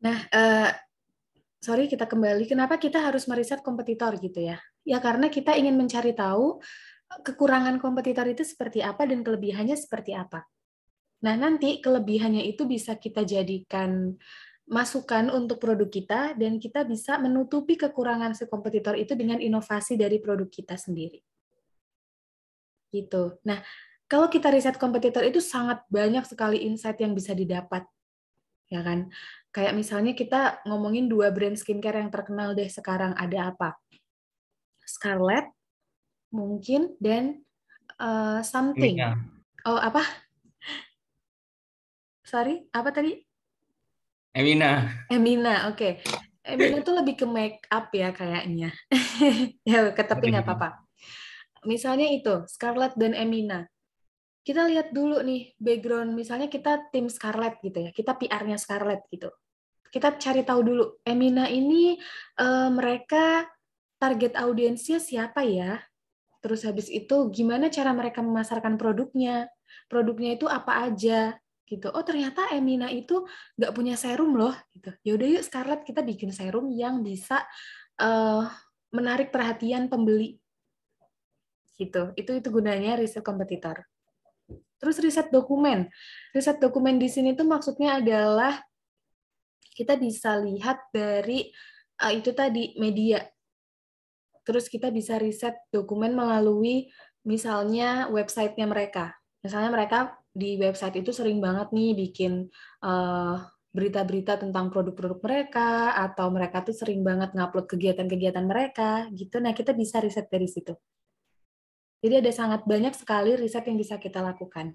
Nah, uh, sorry kita kembali. Kenapa kita harus meriset kompetitor gitu ya? Ya karena kita ingin mencari tahu eh, kekurangan kompetitor itu seperti apa dan kelebihannya seperti apa. Nah, nanti kelebihannya itu bisa kita jadikan masukan untuk produk kita dan kita bisa menutupi kekurangan si kompetitor itu dengan inovasi dari produk kita sendiri. Gitu. Nah, kalau kita riset kompetitor itu sangat banyak sekali insight yang bisa didapat. Ya kan? Kayak misalnya kita ngomongin dua brand skincare yang terkenal deh sekarang ada apa? Scarlett mungkin dan uh, something. Oh, apa? Sorry, apa tadi? Emina. Emina, oke. Okay. Emina tuh lebih ke make up ya kayaknya. ya, tapi nggak apa-apa. Misalnya itu, Scarlett dan Emina. Kita lihat dulu nih background, misalnya kita tim Scarlett gitu ya, kita PR-nya Scarlett gitu kita cari tahu dulu Emina ini uh, mereka target audiensnya siapa ya? Terus habis itu gimana cara mereka memasarkan produknya? Produknya itu apa aja? gitu. Oh ternyata Emina itu nggak punya serum loh gitu. Ya udah yuk Scarlett kita bikin serum yang bisa uh, menarik perhatian pembeli gitu. Itu itu gunanya riset kompetitor. Terus riset dokumen. Riset dokumen di sini tuh maksudnya adalah kita bisa lihat dari uh, itu tadi media. Terus kita bisa riset dokumen melalui misalnya websitenya mereka. Misalnya mereka di website itu sering banget nih bikin berita eh, berita-berita tentang produk-produk mereka atau mereka tuh sering banget ngupload kegiatan-kegiatan mereka gitu. Nah, kita bisa riset dari situ. Jadi ada sangat banyak sekali riset yang bisa kita lakukan.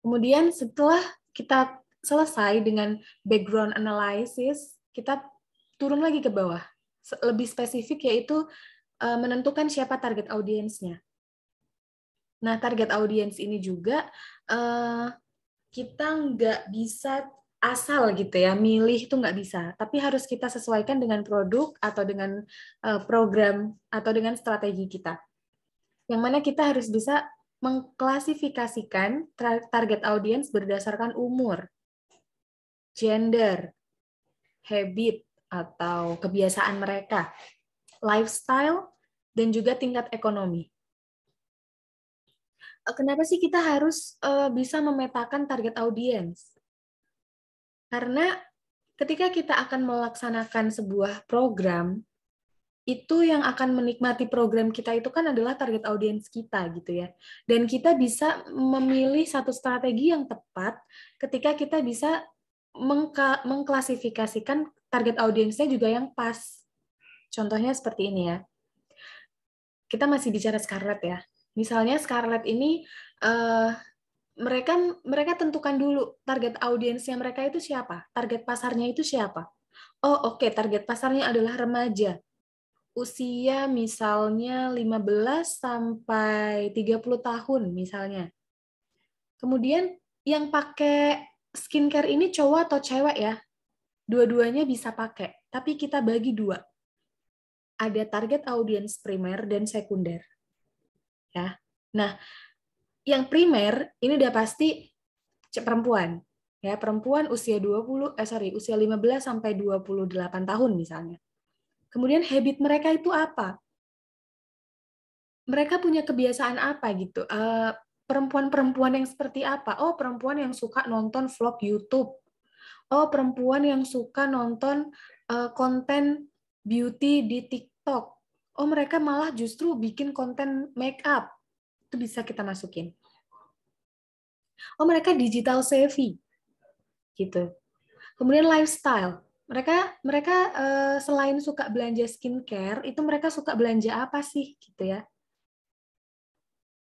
Kemudian setelah kita selesai dengan background analysis, kita turun lagi ke bawah. Lebih spesifik yaitu eh, menentukan siapa target audiensnya. Nah, target audiens ini juga eh, kita nggak bisa asal gitu ya, milih itu nggak bisa. Tapi harus kita sesuaikan dengan produk atau dengan eh, program atau dengan strategi kita. Yang mana kita harus bisa mengklasifikasikan target audiens berdasarkan umur gender, habit atau kebiasaan mereka, lifestyle, dan juga tingkat ekonomi. Eh, kenapa sih kita harus eh, bisa memetakan target audiens? Karena ketika kita akan melaksanakan sebuah program, itu yang akan menikmati program kita itu kan adalah target audiens kita gitu ya. Dan kita bisa memilih satu strategi yang tepat ketika kita bisa mengka, mengklasifikasikan target audiensnya juga yang pas. Contohnya seperti ini ya. Kita masih bicara Scarlett ya. Misalnya Scarlett ini uh, mereka mereka tentukan dulu target audiensnya mereka itu siapa, target pasarnya itu siapa. Oh oke, okay, target pasarnya adalah remaja. Usia misalnya 15 sampai 30 tahun misalnya. Kemudian yang pakai skincare ini cowok atau cewek ya, dua-duanya bisa pakai, tapi kita bagi dua. Ada target audiens primer dan sekunder. Ya. Nah, yang primer ini udah pasti perempuan. Ya, perempuan usia 20 eh sorry, usia 15 sampai 28 tahun misalnya. Kemudian habit mereka itu apa? Mereka punya kebiasaan apa gitu? Uh, perempuan-perempuan yang seperti apa? Oh, perempuan yang suka nonton vlog YouTube. Oh, perempuan yang suka nonton uh, konten beauty di TikTok. Oh, mereka malah justru bikin konten make up. Itu bisa kita masukin. Oh, mereka digital savvy. Gitu. Kemudian lifestyle. Mereka mereka uh, selain suka belanja skincare, itu mereka suka belanja apa sih gitu ya?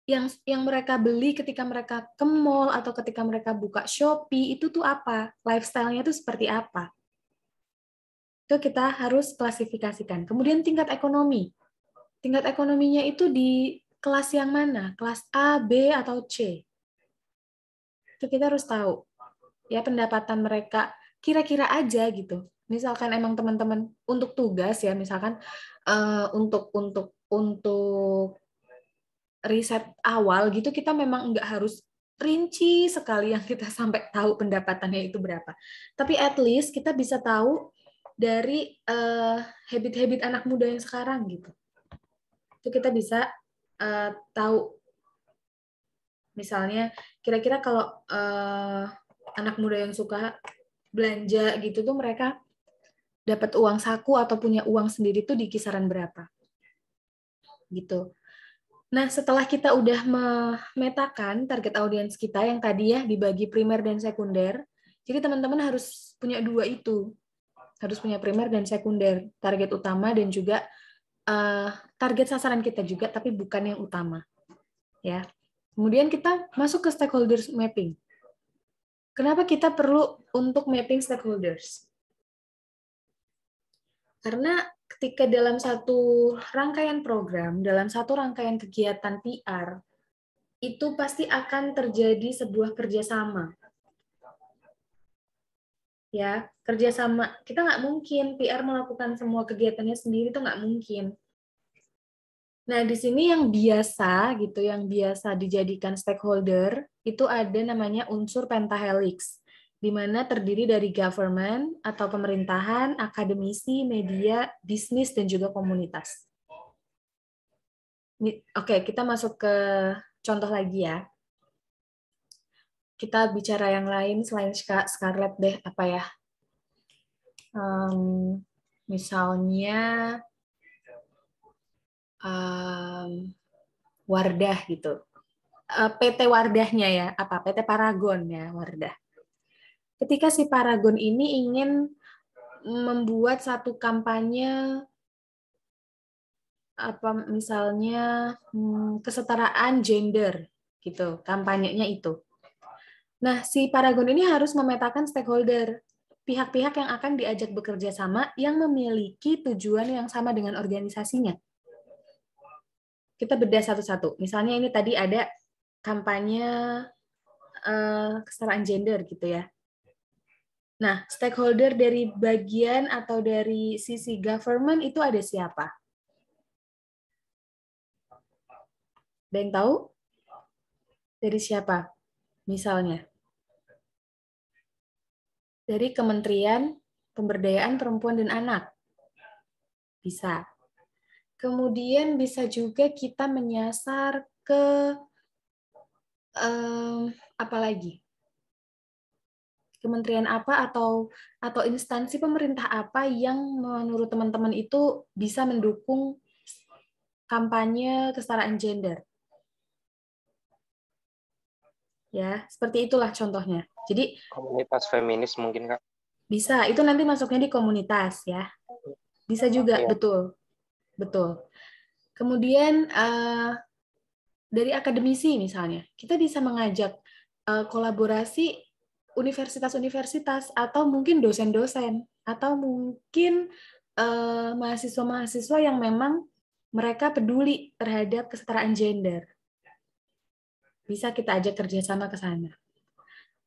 yang yang mereka beli ketika mereka ke mall atau ketika mereka buka Shopee itu tuh apa? Lifestyle-nya tuh seperti apa? Itu kita harus klasifikasikan. Kemudian tingkat ekonomi. Tingkat ekonominya itu di kelas yang mana? Kelas A, B, atau C? Itu kita harus tahu. Ya, pendapatan mereka kira-kira aja gitu. Misalkan emang teman-teman untuk tugas ya, misalkan uh, untuk untuk untuk riset awal gitu kita memang nggak harus rinci sekali yang kita sampai tahu pendapatannya itu berapa. Tapi at least kita bisa tahu dari eh, habit-habit uh, anak muda yang sekarang gitu. Itu kita bisa uh, tahu misalnya kira-kira kalau uh, anak muda yang suka belanja gitu tuh mereka dapat uang saku atau punya uang sendiri tuh di kisaran berapa. Gitu. Nah, setelah kita udah memetakan target audiens kita yang tadi ya dibagi primer dan sekunder, jadi teman-teman harus punya dua itu. Harus punya primer dan sekunder, target utama dan juga uh, target sasaran kita juga tapi bukan yang utama. Ya. Kemudian kita masuk ke stakeholders mapping. Kenapa kita perlu untuk mapping stakeholders? Karena ketika dalam satu rangkaian program, dalam satu rangkaian kegiatan PR, itu pasti akan terjadi sebuah kerjasama. Ya, kerjasama. Kita nggak mungkin PR melakukan semua kegiatannya sendiri itu nggak mungkin. Nah, di sini yang biasa gitu, yang biasa dijadikan stakeholder, itu ada namanya unsur pentahelix di mana terdiri dari government atau pemerintahan, akademisi, media, bisnis, dan juga komunitas. Oke, kita masuk ke contoh lagi ya. Kita bicara yang lain selain Scarlett deh, apa ya? Um, misalnya um, Wardah gitu. Eh, PT Wardahnya ya, apa PT Paragon ya Wardah ketika si Paragon ini ingin membuat satu kampanye apa misalnya hmm, kesetaraan gender gitu kampanyenya itu. Nah si Paragon ini harus memetakan stakeholder pihak-pihak yang akan diajak bekerja sama yang memiliki tujuan yang sama dengan organisasinya. Kita bedah satu-satu. Misalnya ini tadi ada kampanye uh, kesetaraan gender gitu ya. Nah, stakeholder dari bagian atau dari sisi government itu ada siapa? Ada yang tahu? Dari siapa? Misalnya. Dari Kementerian Pemberdayaan Perempuan dan Anak. Bisa. Kemudian bisa juga kita menyasar ke um, apa lagi? kementerian apa atau atau instansi pemerintah apa yang menurut teman-teman itu bisa mendukung kampanye kesetaraan gender? Ya, seperti itulah contohnya. Jadi komunitas feminis mungkin kak? Bisa, itu nanti masuknya di komunitas ya. Bisa juga, ya. betul, betul. Kemudian uh, dari akademisi misalnya, kita bisa mengajak uh, kolaborasi universitas-universitas atau mungkin dosen-dosen atau mungkin mahasiswa eh, mahasiswa-mahasiswa yang memang mereka peduli terhadap kesetaraan gender. Bisa kita ajak kerjasama ke sana.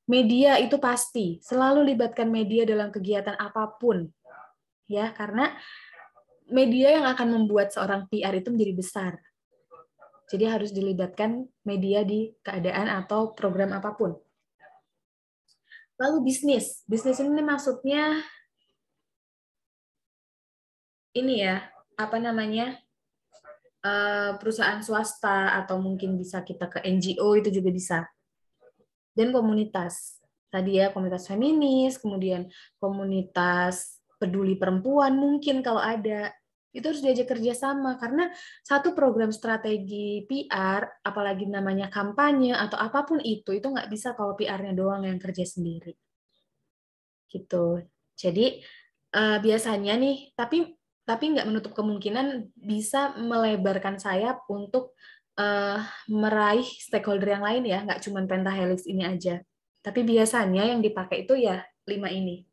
Media itu pasti, selalu libatkan media dalam kegiatan apapun. Ya, karena media yang akan membuat seorang PR itu menjadi besar. Jadi harus dilibatkan media di keadaan atau program apapun. Lalu bisnis. Bisnis ini maksudnya ini ya, apa namanya? Eh, perusahaan swasta atau mungkin bisa kita ke NGO itu juga bisa. Dan komunitas. Tadi ya komunitas feminis, kemudian komunitas peduli perempuan mungkin kalau ada itu harus diajak kerjasama karena satu program strategi PR apalagi namanya kampanye atau apapun itu itu nggak bisa kalau PR-nya doang yang kerja sendiri gitu jadi uh, biasanya nih tapi tapi nggak menutup kemungkinan bisa melebarkan sayap untuk uh, meraih stakeholder yang lain ya nggak cuma pentahelix ini aja tapi biasanya yang dipakai itu ya lima ini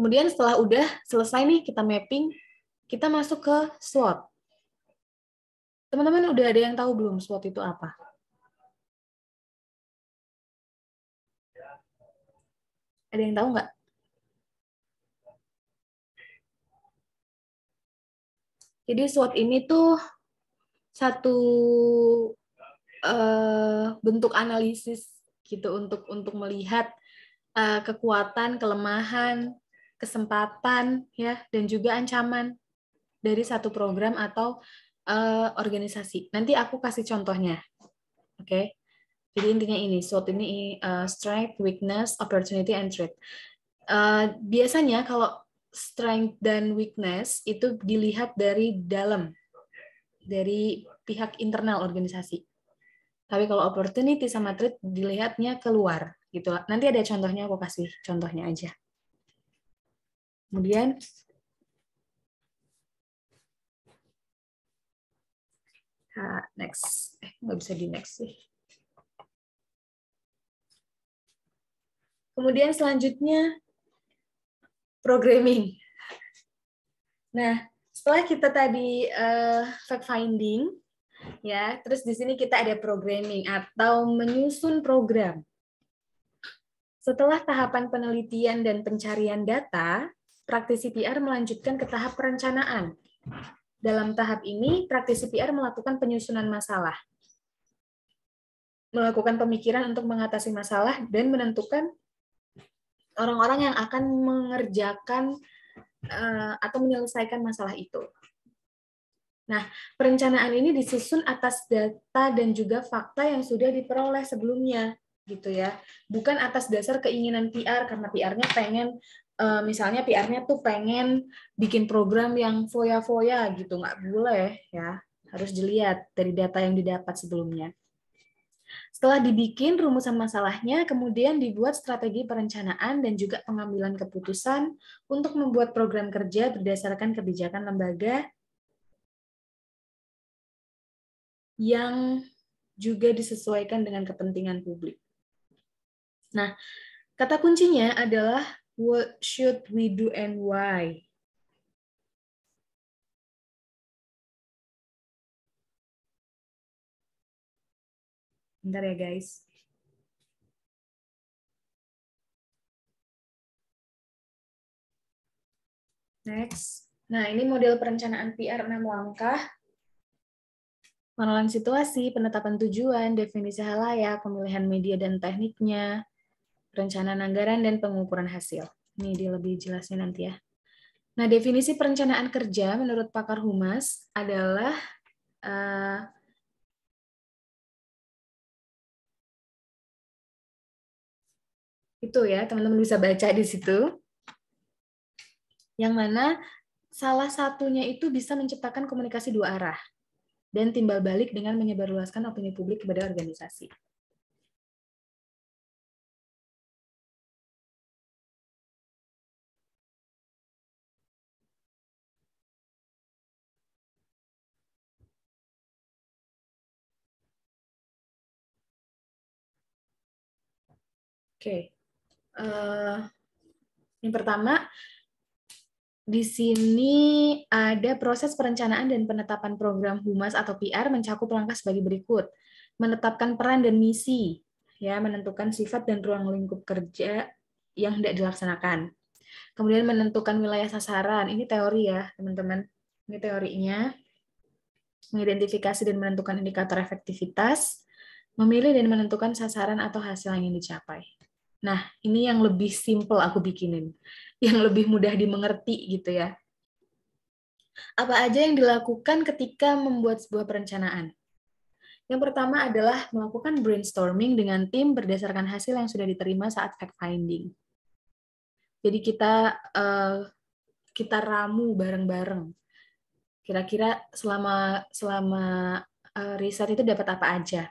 Kemudian setelah udah selesai nih kita mapping, kita masuk ke SWOT. Teman-teman udah ada yang tahu belum SWOT itu apa? Ada yang tahu nggak? Jadi SWOT ini tuh satu uh, bentuk analisis gitu untuk untuk melihat uh, kekuatan, kelemahan, kesempatan ya dan juga ancaman dari satu program atau uh, organisasi. Nanti aku kasih contohnya. Oke. Okay? Jadi intinya ini, SWOT ini uh, strength, weakness, opportunity and threat. Uh, biasanya kalau strength dan weakness itu dilihat dari dalam dari pihak internal organisasi. Tapi kalau opportunity sama threat dilihatnya keluar gitu. Nanti ada contohnya aku kasih contohnya aja. Kemudian next, eh, nggak bisa di next sih. Kemudian selanjutnya programming. Nah, setelah kita tadi uh, fact finding, ya, terus di sini kita ada programming atau menyusun program. Setelah tahapan penelitian dan pencarian data, praktisi PR melanjutkan ke tahap perencanaan. Dalam tahap ini, praktisi PR melakukan penyusunan masalah, melakukan pemikiran untuk mengatasi masalah, dan menentukan orang-orang yang akan mengerjakan eh, atau menyelesaikan masalah itu. Nah, perencanaan ini disusun atas data dan juga fakta yang sudah diperoleh sebelumnya, gitu ya. Bukan atas dasar keinginan PR karena PR-nya pengen uh, misalnya PR-nya tuh pengen bikin program yang foya-foya gitu, nggak boleh ya. Harus dilihat dari data yang didapat sebelumnya. Setelah dibikin rumusan masalahnya, kemudian dibuat strategi perencanaan dan juga pengambilan keputusan untuk membuat program kerja berdasarkan kebijakan lembaga yang juga disesuaikan dengan kepentingan publik. Nah, kata kuncinya adalah What should we do and why? Bentar ya guys. Next. Nah, ini model perencanaan PR 6 langkah. Pengenalan situasi, penetapan tujuan, definisi halayak, pemilihan media dan tekniknya, perencanaan anggaran dan pengukuran hasil. Ini di lebih jelasnya nanti ya. Nah, definisi perencanaan kerja menurut pakar humas adalah uh, itu ya, teman-teman bisa baca di situ. Yang mana salah satunya itu bisa menciptakan komunikasi dua arah dan timbal balik dengan menyebarluaskan opini publik kepada organisasi. Oke. Uh, yang pertama, di sini ada proses perencanaan dan penetapan program humas atau PR mencakup langkah sebagai berikut. Menetapkan peran dan misi, ya, menentukan sifat dan ruang lingkup kerja yang hendak dilaksanakan. Kemudian menentukan wilayah sasaran. Ini teori ya, teman-teman. Ini teorinya. Mengidentifikasi dan menentukan indikator efektivitas. Memilih dan menentukan sasaran atau hasil yang ingin dicapai. Nah, ini yang lebih simple aku bikinin, yang lebih mudah dimengerti gitu ya. Apa aja yang dilakukan ketika membuat sebuah perencanaan? Yang pertama adalah melakukan brainstorming dengan tim berdasarkan hasil yang sudah diterima saat fact finding. Jadi kita uh, kita ramu bareng-bareng. Kira-kira selama selama uh, riset itu dapat apa aja?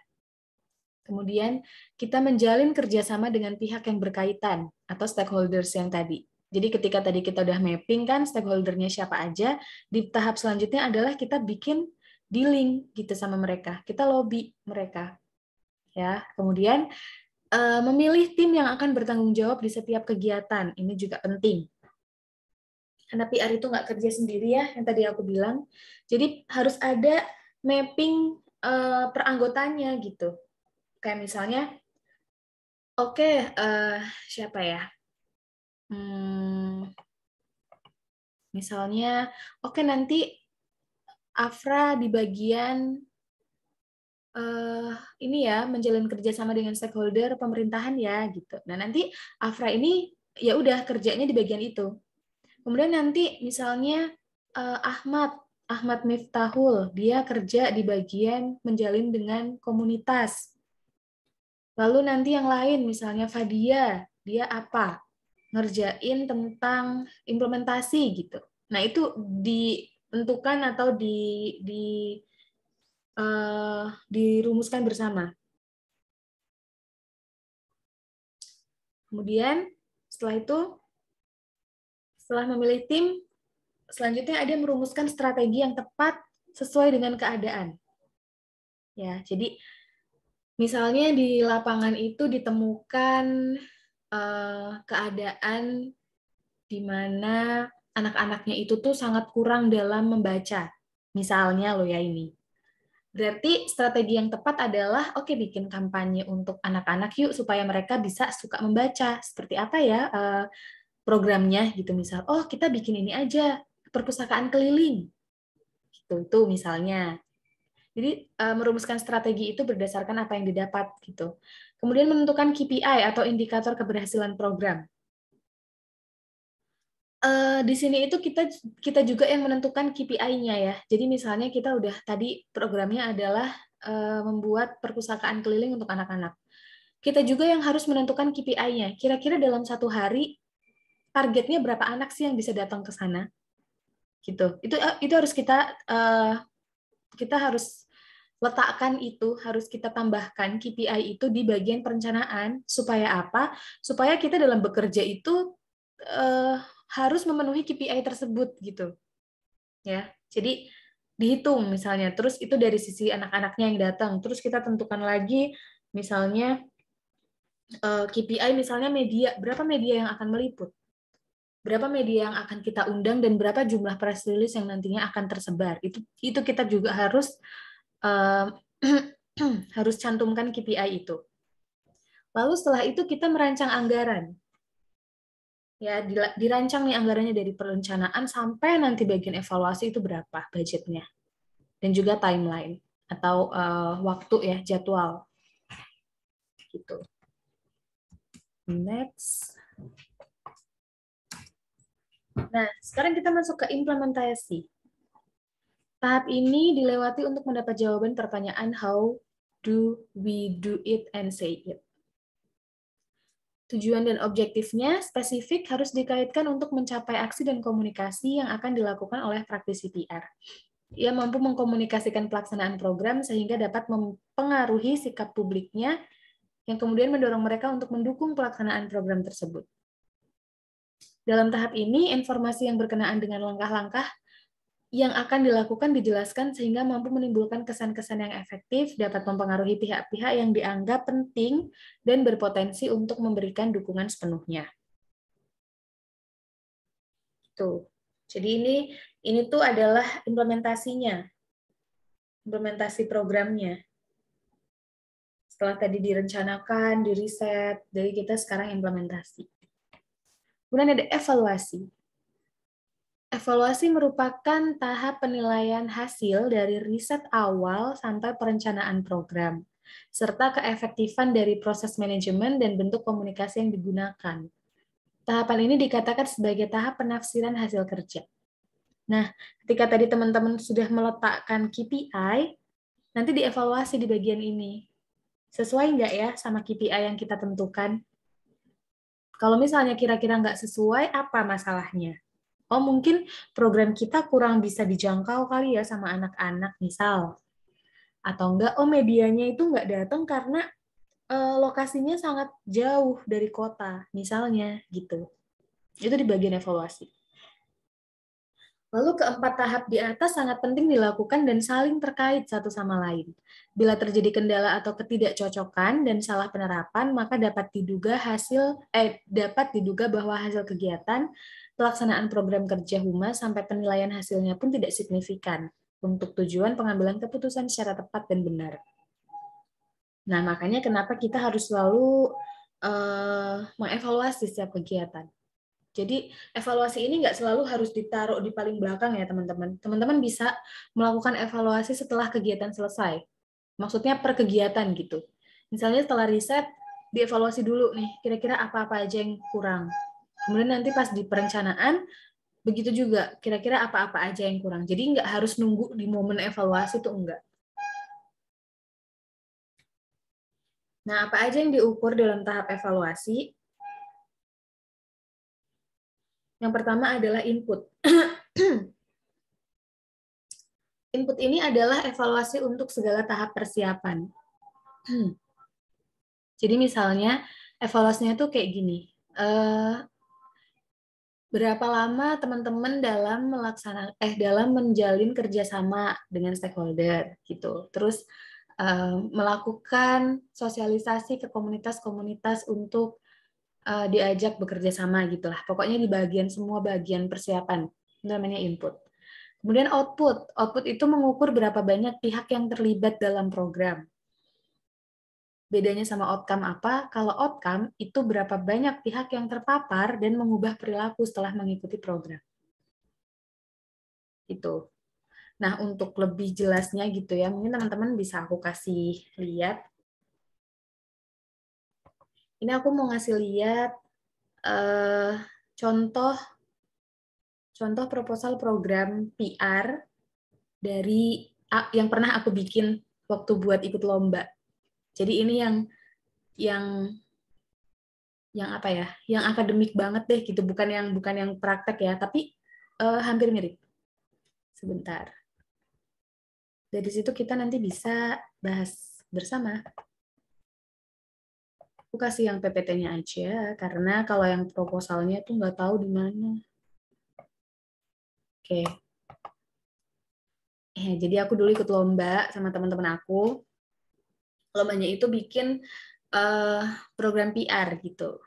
Kemudian kita menjalin kerjasama dengan pihak yang berkaitan atau stakeholders yang tadi. Jadi ketika tadi kita udah mapping kan stakeholdernya siapa aja, di tahap selanjutnya adalah kita bikin dealing gitu sama mereka, kita lobby mereka, ya. Kemudian eh, memilih tim yang akan bertanggung jawab di setiap kegiatan ini juga penting. Karena PR itu nggak kerja sendiri ya, yang tadi aku bilang. Jadi harus ada mapping eh, peranggotanya gitu kayak misalnya oke okay, uh, eh, siapa ya hmm, misalnya oke okay, nanti Afra di bagian uh, ini ya menjalin kerja sama dengan stakeholder pemerintahan ya gitu nah nanti Afra ini ya udah kerjanya di bagian itu kemudian nanti misalnya uh, Ahmad Ahmad Miftahul dia kerja di bagian menjalin dengan komunitas Lalu nanti yang lain misalnya Fadia, dia apa? Ngerjain tentang implementasi gitu. Nah, itu ditentukan atau di di uh, dirumuskan bersama. Kemudian setelah itu setelah memilih tim, selanjutnya ada merumuskan strategi yang tepat sesuai dengan keadaan. Ya, jadi Misalnya di lapangan itu ditemukan uh, keadaan di mana anak-anaknya itu tuh sangat kurang dalam membaca. Misalnya lo ya ini. Berarti strategi yang tepat adalah oke okay, bikin kampanye untuk anak-anak yuk supaya mereka bisa suka membaca. Seperti apa ya uh, programnya gitu misal. Oh, kita bikin ini aja, perpustakaan keliling. Gitu itu misalnya. Jadi uh, merumuskan strategi itu berdasarkan apa yang didapat gitu. Kemudian menentukan KPI atau indikator keberhasilan program. Uh, di sini itu kita kita juga yang menentukan KPI-nya ya. Jadi misalnya kita udah tadi programnya adalah uh, membuat perpustakaan keliling untuk anak-anak. Kita juga yang harus menentukan KPI-nya. Kira-kira dalam satu hari targetnya berapa anak sih yang bisa datang ke sana? Gitu. Itu itu harus kita uh, kita harus letakkan itu harus kita tambahkan KPI itu di bagian perencanaan supaya apa? Supaya kita dalam bekerja itu eh, harus memenuhi KPI tersebut gitu. Ya. Jadi dihitung misalnya terus itu dari sisi anak-anaknya yang datang terus kita tentukan lagi misalnya eh, KPI misalnya media berapa media yang akan meliput berapa media yang akan kita undang dan berapa jumlah press release yang nantinya akan tersebar itu itu kita juga harus harus cantumkan KPI itu. Lalu setelah itu kita merancang anggaran. Ya, dirancang nih anggarannya dari perencanaan sampai nanti bagian evaluasi itu berapa budgetnya. Dan juga timeline atau uh, waktu ya, jadwal. Gitu. Next. Nah, sekarang kita masuk ke implementasi. Tahap ini dilewati untuk mendapat jawaban pertanyaan how do we do it and say it. Tujuan dan objektifnya spesifik harus dikaitkan untuk mencapai aksi dan komunikasi yang akan dilakukan oleh praktisi PR. Ia mampu mengkomunikasikan pelaksanaan program sehingga dapat mempengaruhi sikap publiknya yang kemudian mendorong mereka untuk mendukung pelaksanaan program tersebut. Dalam tahap ini, informasi yang berkenaan dengan langkah-langkah yang akan dilakukan dijelaskan sehingga mampu menimbulkan kesan-kesan yang efektif, dapat mempengaruhi pihak-pihak yang dianggap penting dan berpotensi untuk memberikan dukungan sepenuhnya. Tuh. Jadi ini ini tuh adalah implementasinya. Implementasi programnya. Setelah tadi direncanakan, diriset, jadi kita sekarang implementasi. Kemudian ada evaluasi. Evaluasi merupakan tahap penilaian hasil dari riset awal sampai perencanaan program, serta keefektifan dari proses manajemen dan bentuk komunikasi yang digunakan. Tahapan ini dikatakan sebagai tahap penafsiran hasil kerja. Nah, ketika tadi teman-teman sudah meletakkan KPI, nanti dievaluasi di bagian ini. Sesuai nggak ya sama KPI yang kita tentukan? Kalau misalnya kira-kira nggak sesuai, apa masalahnya? oh mungkin program kita kurang bisa dijangkau kali ya sama anak-anak misal atau enggak oh medianya itu enggak datang karena eh, lokasinya sangat jauh dari kota misalnya gitu itu di bagian evaluasi Lalu keempat tahap di atas sangat penting dilakukan dan saling terkait satu sama lain. Bila terjadi kendala atau ketidakcocokan dan salah penerapan, maka dapat diduga hasil eh dapat diduga bahwa hasil kegiatan pelaksanaan program kerja humas sampai penilaian hasilnya pun tidak signifikan untuk tujuan pengambilan keputusan secara tepat dan benar. Nah, makanya kenapa kita harus selalu uh, mengevaluasi setiap kegiatan. Jadi evaluasi ini nggak selalu harus ditaruh di paling belakang ya teman-teman. Teman-teman bisa melakukan evaluasi setelah kegiatan selesai. Maksudnya per kegiatan gitu. Misalnya setelah riset, dievaluasi dulu nih, kira-kira apa-apa aja yang kurang. Kemudian nanti pas di perencanaan begitu juga kira-kira apa-apa aja yang kurang. Jadi nggak harus nunggu di momen evaluasi tuh enggak. Nah, apa aja yang diukur dalam tahap evaluasi? Yang pertama adalah input. input ini adalah evaluasi untuk segala tahap persiapan. Jadi misalnya evaluasinya tuh kayak gini. Eh, berapa lama teman-teman dalam melaksanakan eh dalam menjalin kerjasama dengan stakeholder gitu terus uh, melakukan sosialisasi ke komunitas-komunitas untuk uh, diajak bekerja sama gitulah pokoknya di bagian semua bagian persiapan namanya input kemudian output output itu mengukur berapa banyak pihak yang terlibat dalam program Bedanya sama outcome apa? Kalau outcome itu berapa banyak pihak yang terpapar dan mengubah perilaku setelah mengikuti program. Itu. Nah, untuk lebih jelasnya gitu ya, mungkin teman-teman bisa aku kasih lihat. Ini aku mau ngasih lihat eh, contoh contoh proposal program PR dari yang pernah aku bikin waktu buat ikut lomba jadi ini yang yang yang apa ya? Yang akademik banget deh gitu, bukan yang bukan yang praktek ya, tapi uh, hampir mirip. Sebentar. Dari situ kita nanti bisa bahas bersama. Aku kasih yang PPT-nya aja karena kalau yang proposalnya tuh nggak tahu di mana. Oke. Okay. Eh, jadi aku dulu ikut lomba sama teman-teman aku lombanya itu bikin uh, program PR gitu.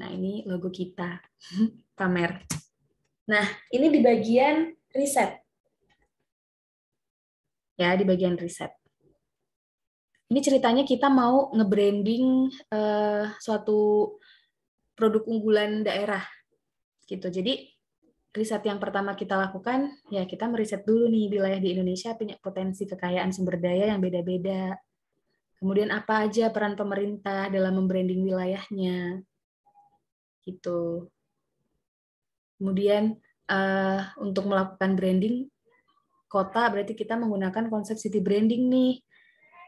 Nah, ini logo kita, pamer. Nah, ini di bagian riset. Ya, di bagian riset. Ini ceritanya kita mau nge-branding uh, suatu produk unggulan daerah. Gitu. Jadi, riset yang pertama kita lakukan, ya kita meriset dulu nih wilayah di Indonesia punya potensi kekayaan sumber daya yang beda-beda Kemudian apa aja peran pemerintah dalam membranding wilayahnya? Gitu. Kemudian uh, untuk melakukan branding kota berarti kita menggunakan konsep city branding nih.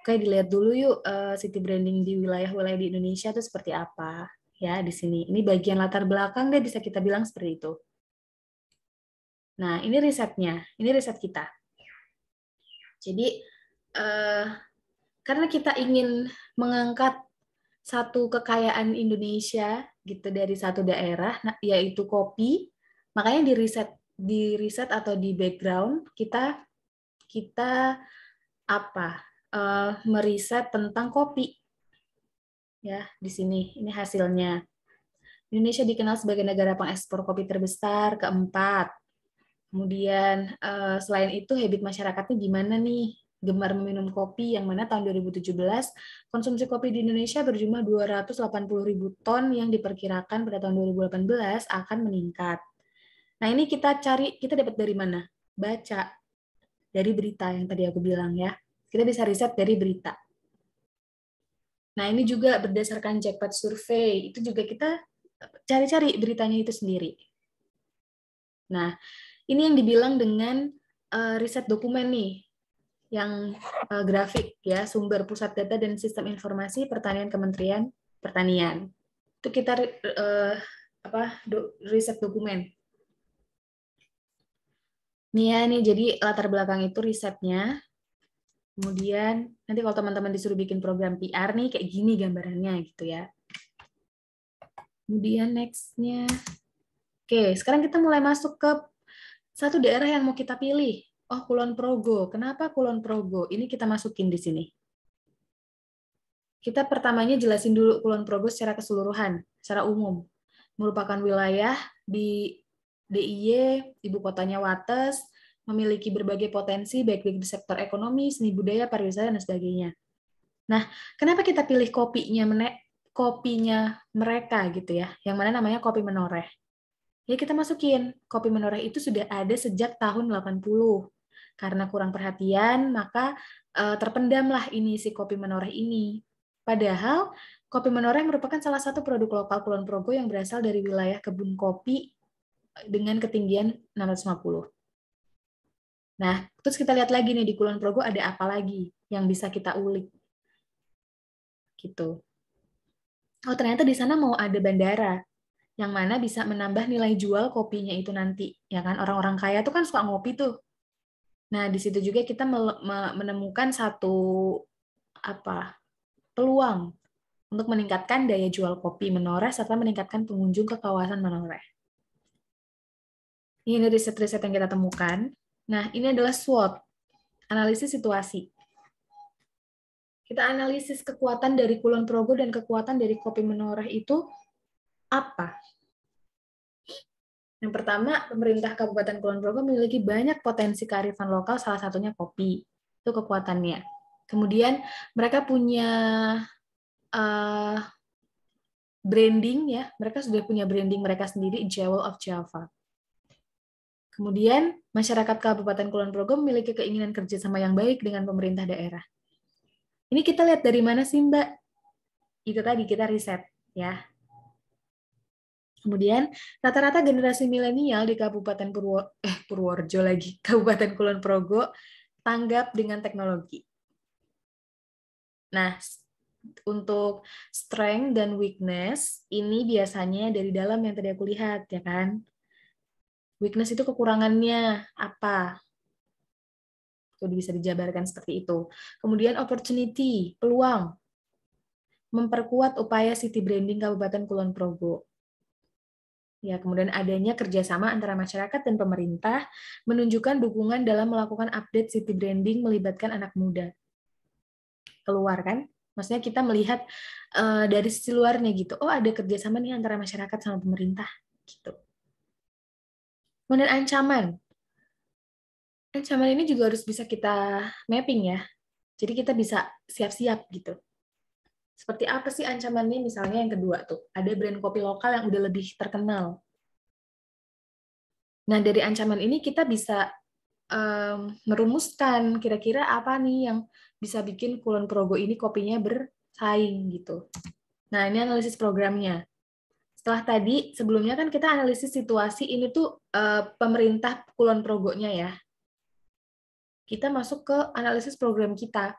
Oke, dilihat dulu yuk uh, city branding di wilayah-wilayah di Indonesia itu seperti apa ya di sini. Ini bagian latar belakang deh bisa kita bilang seperti itu. Nah, ini risetnya. Ini riset kita. Jadi uh, karena kita ingin mengangkat satu kekayaan Indonesia gitu dari satu daerah nah, yaitu kopi makanya di riset di riset atau di background kita kita apa uh, meriset tentang kopi ya di sini ini hasilnya Indonesia dikenal sebagai negara pengekspor kopi terbesar keempat kemudian uh, selain itu habit masyarakatnya gimana nih gemar meminum kopi yang mana tahun 2017 konsumsi kopi di Indonesia berjumlah 280 ribu ton yang diperkirakan pada tahun 2018 akan meningkat. Nah ini kita cari, kita dapat dari mana? Baca dari berita yang tadi aku bilang ya. Kita bisa riset dari berita. Nah ini juga berdasarkan jackpot survei, itu juga kita cari-cari beritanya itu sendiri. Nah ini yang dibilang dengan uh, riset dokumen nih yang uh, grafik ya, sumber pusat data dan sistem informasi pertanian Kementerian Pertanian. Itu kita uh, apa do, riset dokumen. Nih ya, nih jadi latar belakang itu risetnya. Kemudian nanti kalau teman-teman disuruh bikin program PR nih kayak gini gambarannya gitu ya. Kemudian nextnya, oke sekarang kita mulai masuk ke satu daerah yang mau kita pilih oh Kulon Progo. Kenapa Kulon Progo? Ini kita masukin di sini. Kita pertamanya jelasin dulu Kulon Progo secara keseluruhan, secara umum. Merupakan wilayah di DIY, ibu kotanya Wates, memiliki berbagai potensi baik di sektor ekonomi, seni budaya, pariwisata, dan sebagainya. Nah, kenapa kita pilih kopinya menek, kopinya mereka gitu ya, yang mana namanya kopi menoreh? ya kita masukin kopi menoreh itu sudah ada sejak tahun 80. Karena kurang perhatian, maka uh, terpendamlah ini si kopi menoreh ini. Padahal kopi menoreh merupakan salah satu produk lokal Kulon Progo yang berasal dari wilayah kebun kopi eh, dengan ketinggian 650. Nah, terus kita lihat lagi nih di Kulon Progo ada apa lagi yang bisa kita ulik. Gitu. Oh, ternyata di sana mau ada bandara yang mana bisa menambah nilai jual kopinya itu nanti. Ya kan orang-orang kaya tuh kan suka ngopi tuh. Nah, di situ juga kita menemukan satu apa peluang untuk meningkatkan daya jual kopi menoreh serta meningkatkan pengunjung ke kawasan menoreh. Ini riset-riset yang kita temukan. Nah, ini adalah SWOT, analisis situasi. Kita analisis kekuatan dari Kulon Progo dan kekuatan dari kopi menoreh itu apa? Yang pertama, pemerintah Kabupaten Kulon Progo memiliki banyak potensi kearifan lokal, salah satunya kopi. Itu kekuatannya. Kemudian mereka punya uh, branding ya, mereka sudah punya branding mereka sendiri Jewel of Java. Kemudian masyarakat Kabupaten Kulon Progo memiliki keinginan kerjasama yang baik dengan pemerintah daerah. Ini kita lihat dari mana sih Mbak? Itu tadi kita riset ya Kemudian rata-rata generasi milenial di Kabupaten Purwo eh Purworejo lagi, Kabupaten Kulon Progo tanggap dengan teknologi. Nah, untuk strength dan weakness ini biasanya dari dalam yang tadi aku lihat ya kan. Weakness itu kekurangannya apa? Itu bisa dijabarkan seperti itu. Kemudian opportunity, peluang. Memperkuat upaya city branding Kabupaten Kulon Progo. Ya, kemudian adanya kerjasama antara masyarakat dan pemerintah menunjukkan dukungan dalam melakukan update city branding melibatkan anak muda. Keluar kan? Maksudnya kita melihat uh, dari sisi luarnya gitu. Oh, ada kerjasama nih antara masyarakat sama pemerintah gitu. Kemudian ancaman. Ancaman ini juga harus bisa kita mapping ya. Jadi kita bisa siap-siap gitu. Seperti apa sih ancamannya misalnya yang kedua tuh? Ada brand kopi lokal yang udah lebih terkenal. Nah, dari ancaman ini kita bisa um, merumuskan kira-kira apa nih yang bisa bikin Kulon Progo ini kopinya bersaing gitu. Nah, ini analisis programnya. Setelah tadi, sebelumnya kan kita analisis situasi ini tuh uh, pemerintah Kulon Progonya ya. Kita masuk ke analisis program kita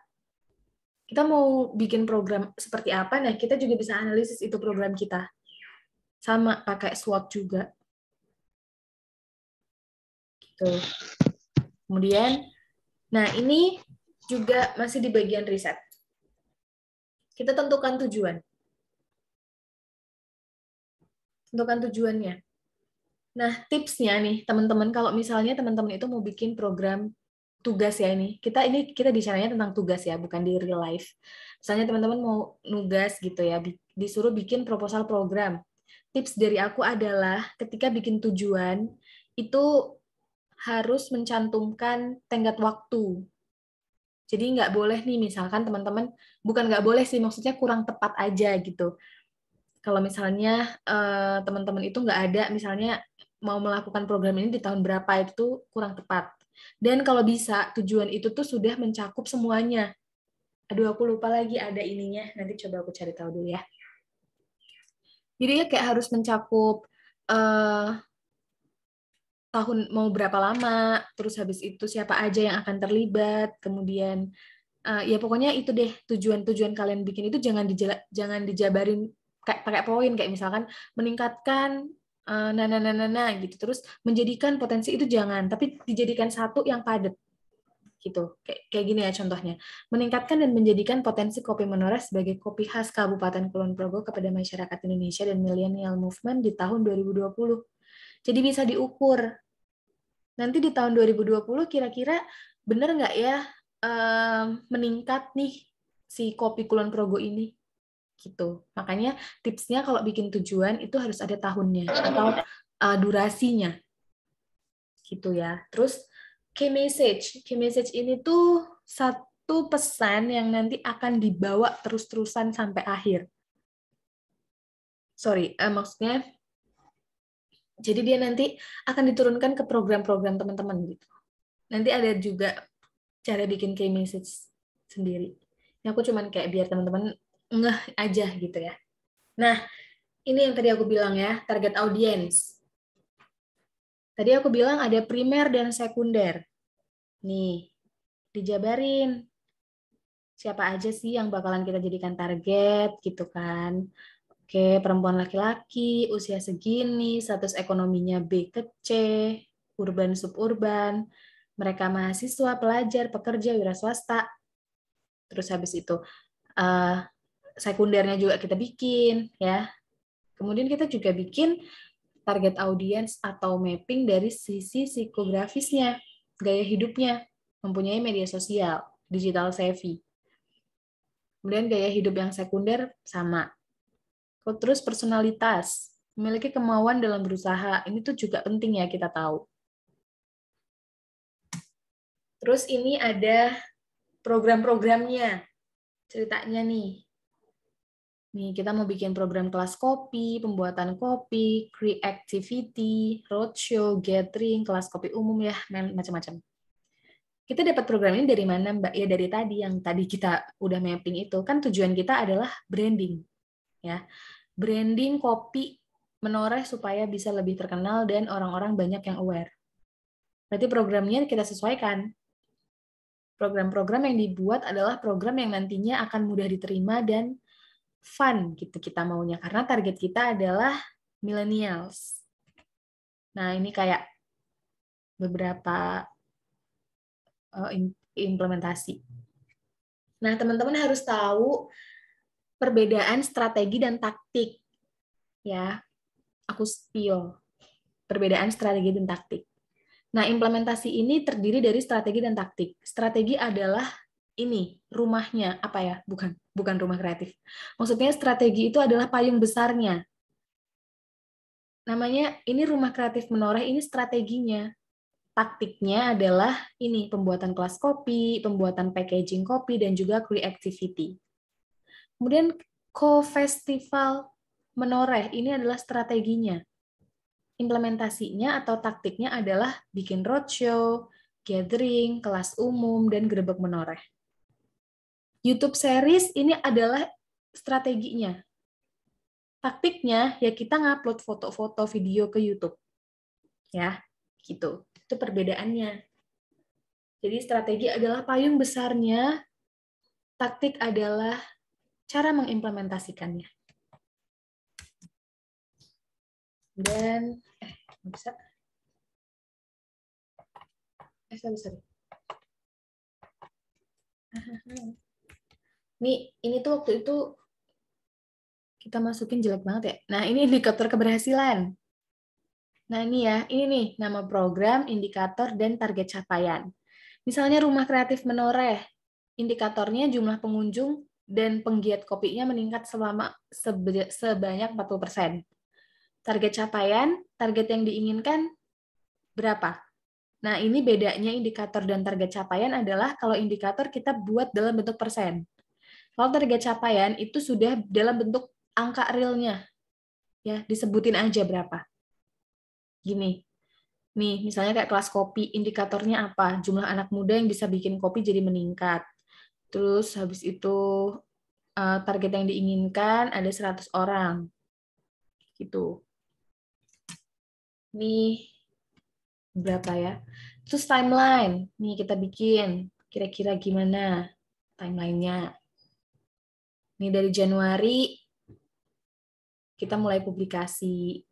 kita mau bikin program seperti apa, nah kita juga bisa analisis itu program kita. Sama pakai SWOT juga. Gitu. Kemudian, nah ini juga masih di bagian riset. Kita tentukan tujuan. Tentukan tujuannya. Nah, tipsnya nih, teman-teman, kalau misalnya teman-teman itu mau bikin program tugas ya ini. Kita ini kita bicaranya tentang tugas ya, bukan di real life. Misalnya teman-teman mau nugas gitu ya, disuruh bikin proposal program. Tips dari aku adalah ketika bikin tujuan itu harus mencantumkan tenggat waktu. Jadi nggak boleh nih misalkan teman-teman, bukan nggak boleh sih, maksudnya kurang tepat aja gitu. Kalau misalnya eh, teman-teman itu nggak ada, misalnya mau melakukan program ini di tahun berapa itu kurang tepat dan kalau bisa, tujuan itu tuh sudah mencakup semuanya. Aduh, aku lupa lagi ada ininya. Nanti coba aku cari tahu dulu ya. Jadi ya kayak harus mencakup uh, tahun mau berapa lama, terus habis itu siapa aja yang akan terlibat, kemudian uh, ya pokoknya itu deh tujuan-tujuan kalian bikin itu jangan dijela, jangan dijabarin kayak pakai poin kayak misalkan meningkatkan nah, nah, nah, nah, nah, gitu. Terus menjadikan potensi itu jangan, tapi dijadikan satu yang padat gitu. Kayak, kayak gini ya contohnya. Meningkatkan dan menjadikan potensi kopi Menora sebagai kopi khas Kabupaten Kulon Progo kepada masyarakat Indonesia dan milenial movement di tahun 2020. Jadi bisa diukur. Nanti di tahun 2020 kira-kira bener nggak ya um, meningkat nih si kopi Kulon Progo ini? gitu. Makanya tipsnya kalau bikin tujuan itu harus ada tahunnya atau uh, durasinya. Gitu ya. Terus key message. Key message ini tuh satu pesan yang nanti akan dibawa terus-terusan sampai akhir. Sorry, uh, maksudnya jadi dia nanti akan diturunkan ke program-program teman-teman gitu. Nanti ada juga cara bikin key message sendiri. Ini aku cuman kayak biar teman-teman ngeh aja gitu ya. Nah, ini yang tadi aku bilang ya, target audience. Tadi aku bilang ada primer dan sekunder. Nih, dijabarin siapa aja sih yang bakalan kita jadikan target gitu kan. Oke, perempuan laki-laki, usia segini, status ekonominya B ke C, urban suburban, mereka mahasiswa, pelajar, pekerja, wira swasta. Terus habis itu uh, sekundernya juga kita bikin ya. Kemudian kita juga bikin target audiens atau mapping dari sisi psikografisnya, gaya hidupnya, mempunyai media sosial, digital savvy. Kemudian gaya hidup yang sekunder sama. Terus personalitas, memiliki kemauan dalam berusaha. Ini tuh juga penting ya kita tahu. Terus ini ada program-programnya. Ceritanya nih, Nih, kita mau bikin program kelas kopi, pembuatan kopi, creativity, roadshow, gathering, kelas kopi umum ya, macam-macam. Kita dapat program ini dari mana, Mbak? Ya dari tadi yang tadi kita udah mapping itu. Kan tujuan kita adalah branding. Ya. Branding kopi menoreh supaya bisa lebih terkenal dan orang-orang banyak yang aware. Berarti programnya kita sesuaikan. Program-program yang dibuat adalah program yang nantinya akan mudah diterima dan fun gitu kita maunya karena target kita adalah millennials. Nah, ini kayak beberapa eh, implementasi. Nah, teman-teman harus tahu perbedaan strategi dan taktik. Ya. Aku spill perbedaan strategi dan taktik. Nah, implementasi ini terdiri dari strategi dan taktik. Strategi adalah ini rumahnya apa ya? Bukan, bukan rumah kreatif. Maksudnya strategi itu adalah payung besarnya. Namanya ini rumah kreatif menoreh, ini strateginya. Taktiknya adalah ini pembuatan kelas kopi, pembuatan packaging kopi dan juga creativity. Kemudian co-festival menoreh ini adalah strateginya. Implementasinya atau taktiknya adalah bikin roadshow, gathering, kelas umum, dan gerebek menoreh. YouTube series ini adalah strateginya. Taktiknya ya kita ngupload foto-foto video ke YouTube. Ya, gitu. Itu perbedaannya. Jadi strategi adalah payung besarnya, taktik adalah cara mengimplementasikannya. Dan eh bisa. Eh, sorry, sorry. Ini ini tuh waktu itu kita masukin jelek banget ya. Nah, ini indikator keberhasilan. Nah, ini ya, ini nih nama program, indikator, dan target capaian. Misalnya rumah kreatif menoreh, indikatornya jumlah pengunjung dan penggiat kopinya meningkat selama sebanyak 40%. Target capaian, target yang diinginkan berapa? Nah, ini bedanya indikator dan target capaian adalah kalau indikator kita buat dalam bentuk persen. Kalau target capaian itu sudah dalam bentuk angka realnya. Ya, disebutin aja berapa. Gini. Nih, misalnya kayak kelas kopi, indikatornya apa? Jumlah anak muda yang bisa bikin kopi jadi meningkat. Terus habis itu eh, target yang diinginkan ada 100 orang. Gitu. Nih berapa ya? Terus timeline. Nih kita bikin kira-kira gimana timelinenya ini dari Januari kita mulai publikasi.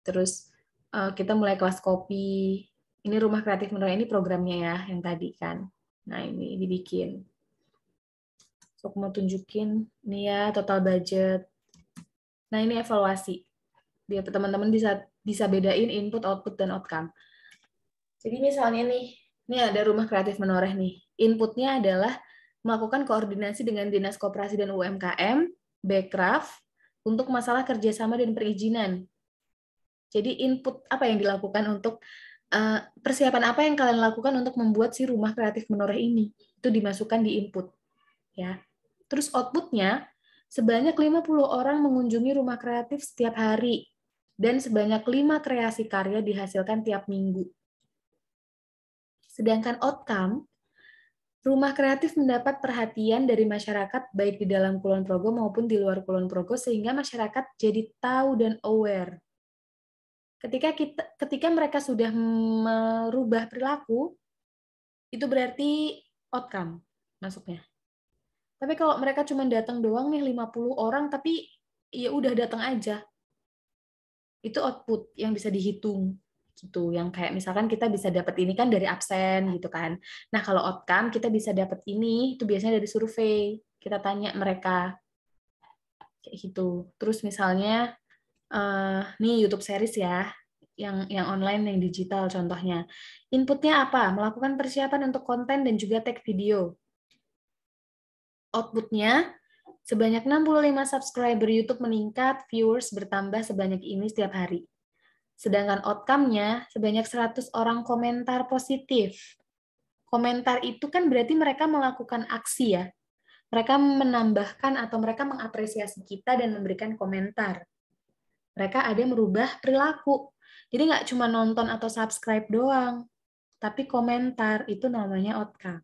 Terus eh, kita mulai kelas kopi. Ini rumah kreatif menurut ini programnya ya yang tadi kan. Nah, ini dibikin. So, aku mau tunjukin ini ya total budget. Nah, ini evaluasi. Biar teman-teman bisa bisa bedain input, output, dan outcome. Jadi misalnya nih, ini ada rumah kreatif menoreh nih. Inputnya adalah melakukan koordinasi dengan Dinas Koperasi dan UMKM, Bekraf, untuk masalah kerjasama dan perizinan. Jadi input apa yang dilakukan untuk eh, persiapan apa yang kalian lakukan untuk membuat si rumah kreatif menoreh ini itu dimasukkan di input, ya. Terus outputnya sebanyak 50 orang mengunjungi rumah kreatif setiap hari dan sebanyak 5 kreasi karya dihasilkan tiap minggu. Sedangkan outcome Rumah kreatif mendapat perhatian dari masyarakat baik di dalam Kulon Progo maupun di luar Kulon Progo sehingga masyarakat jadi tahu dan aware. Ketika kita ketika mereka sudah merubah perilaku itu berarti outcome masuknya. Tapi kalau mereka cuma datang doang nih 50 orang tapi ya udah datang aja. Itu output yang bisa dihitung gitu yang kayak misalkan kita bisa dapat ini kan dari absen gitu kan nah kalau outcome kita bisa dapat ini itu biasanya dari survei kita tanya mereka kayak gitu terus misalnya uh, nih YouTube series ya yang yang online yang digital contohnya inputnya apa melakukan persiapan untuk konten dan juga tag video outputnya sebanyak 65 subscriber YouTube meningkat, viewers bertambah sebanyak ini setiap hari. Sedangkan outcome-nya sebanyak 100 orang komentar positif. Komentar itu kan berarti mereka melakukan aksi ya. Mereka menambahkan atau mereka mengapresiasi kita dan memberikan komentar. Mereka ada yang merubah perilaku. Jadi nggak cuma nonton atau subscribe doang, tapi komentar itu namanya outcome.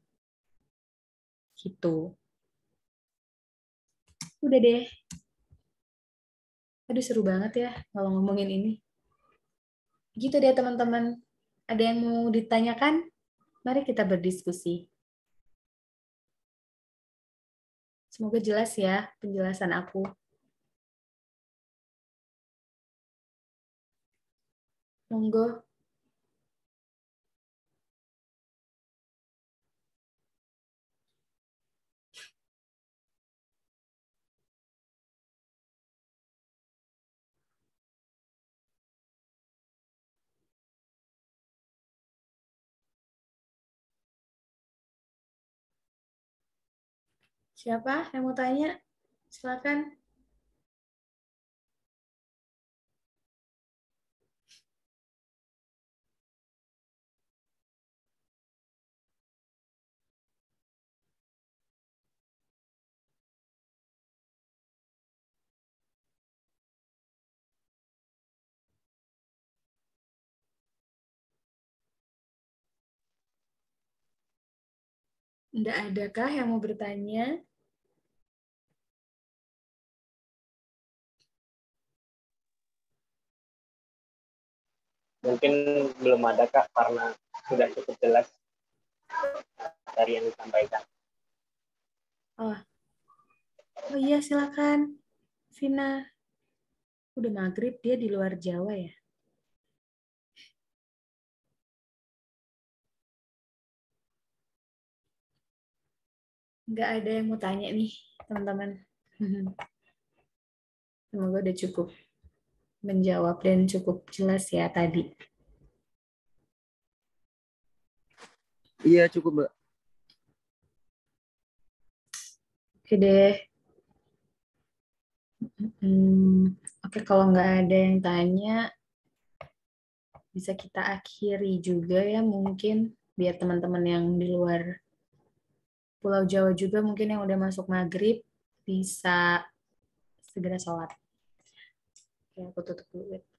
Gitu. Udah deh. Aduh seru banget ya kalau ngomongin ini gitu deh teman-teman. Ada yang mau ditanyakan? Mari kita berdiskusi. Semoga jelas ya penjelasan aku. Monggo. Siapa yang mau tanya? Silakan. Tidak adakah yang mau bertanya? mungkin belum ada kak karena sudah cukup jelas dari yang disampaikan. Oh, oh iya silakan Vina. Udah maghrib dia di luar Jawa ya. Nggak ada yang mau tanya nih teman-teman. Semoga udah cukup menjawab dan cukup jelas ya tadi. Iya, cukup, Mbak. Oke deh. Hmm, oke, kalau nggak ada yang tanya, bisa kita akhiri juga ya mungkin biar teman-teman yang di luar Pulau Jawa juga mungkin yang udah masuk maghrib bisa segera sholat. я буду допомагати.